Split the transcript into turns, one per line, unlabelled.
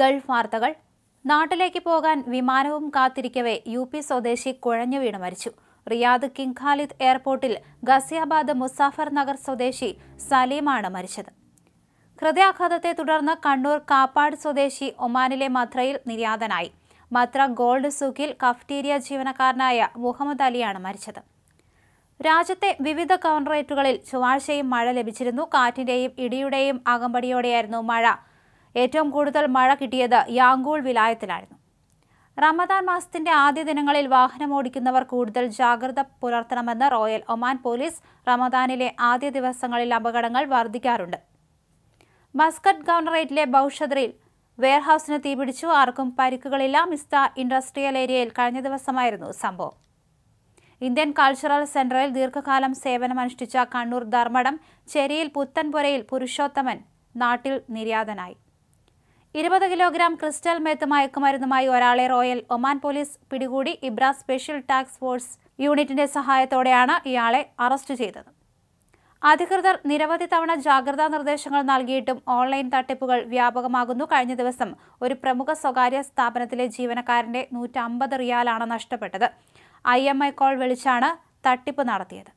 Gulf വാർത്തകൾ നാട്ടിലേക്ക് പോകാൻ വിമാനവും കാത്തിരിക്കവേ യു പി സ്വദേശി കുഴഞ്ഞു വീണ് മരിച്ചു റിയാദ് കിങ് ഖാലിദ് എയർപോർട്ടിൽ ഗസിയാബാദ് മുസാഫർ നഗർ സ്വദേശി സലീമാണ് മരിച്ചത് ഹൃദയാഘാതത്തെ തുടർന്ന് കണ്ണൂർ കാപ്പാട് സ്വദേശി ഒമാനിലെ മഥ്രയിൽ നിര്യാതനായി മത്ര ഗോൾഡ് സൂക്കിൽ കഫ്റ്റീരിയ ജീവനക്കാരനായ മുഹമ്മദ് അലിയാണ് മരിച്ചത് രാജ്യത്തെ വിവിധ കൗണ്ടറേറ്റുകളിൽ ചൊവ്വാഴ്ചയും മഴ ലഭിച്ചിരുന്നു കാറ്റിന്റെയും ഇടിയുടെയും അകമ്പടിയോടെയായിരുന്നു മഴ ഏറ്റവും കൂടുതൽ മഴ കിട്ടിയത് യാങ്കൂൾ വിലായത്തിലായിരുന്നു റമദാൻ മാസത്തിന്റെ ആദ്യ ദിനങ്ങളിൽ വാഹനമോടിക്കുന്നവർ കൂടുതൽ ജാഗ്രത പുലർത്തണമെന്ന് റോയൽ ഒമാൻ പോലീസ് റമദാനിലെ ആദ്യ ദിവസങ്ങളിൽ അപകടങ്ങൾ വർദ്ധിക്കാറുണ്ട് മസ്കറ്റ് ഗവർണറേറ്റിലെ ബൌഷദ്രിൽ വെയർഹൌസിന് തീപിടിച്ചു ആർക്കും പരിക്കുകളില്ല മിസ്ത ഇൻഡസ്ട്രിയൽ ഏരിയയിൽ കഴിഞ്ഞ ദിവസമായിരുന്നു സംഭവം ഇന്ത്യൻ കൾച്ചറൽ സെന്ററിൽ ദീർഘകാലം സേവനമനുഷ്ഠിച്ച കണ്ണൂർ ധർമ്മടം ചെരിയിൽ പുത്തൻപുരയിൽ പുരുഷോത്തമൻ നാട്ടിൽ നിര്യാതനായി ഇരുപത് കിലോഗ്രാം ക്രിസ്റ്റൽ മേത്ത് മയക്കുമരുന്നുമായി ഒരാളെ റോയൽ ഒമാൻ പോലീസ് പിടികൂടി ഇബ്ര സ്പെഷ്യൽ ടാസ്ക് ഫോഴ്സ് യൂണിറ്റിന്റെ സഹായത്തോടെയാണ് ഇയാളെ അറസ്റ്റ് ചെയ്തത് അധികൃതർ നിരവധി തവണ ജാഗ്രതാ നിർദ്ദേശങ്ങൾ നൽകിയിട്ടും ഓൺലൈൻ തട്ടിപ്പുകൾ വ്യാപകമാകുന്നു കഴിഞ്ഞ ദിവസം ഒരു പ്രമുഖ സ്വകാര്യ സ്ഥാപനത്തിലെ ജീവനക്കാരന്റെ നൂറ്റമ്പത് റിയാലാണ് നഷ്ടപ്പെട്ടത് ഐ ഐ കോൾ വിളിച്ചാണ് തട്ടിപ്പ് നടത്തിയത്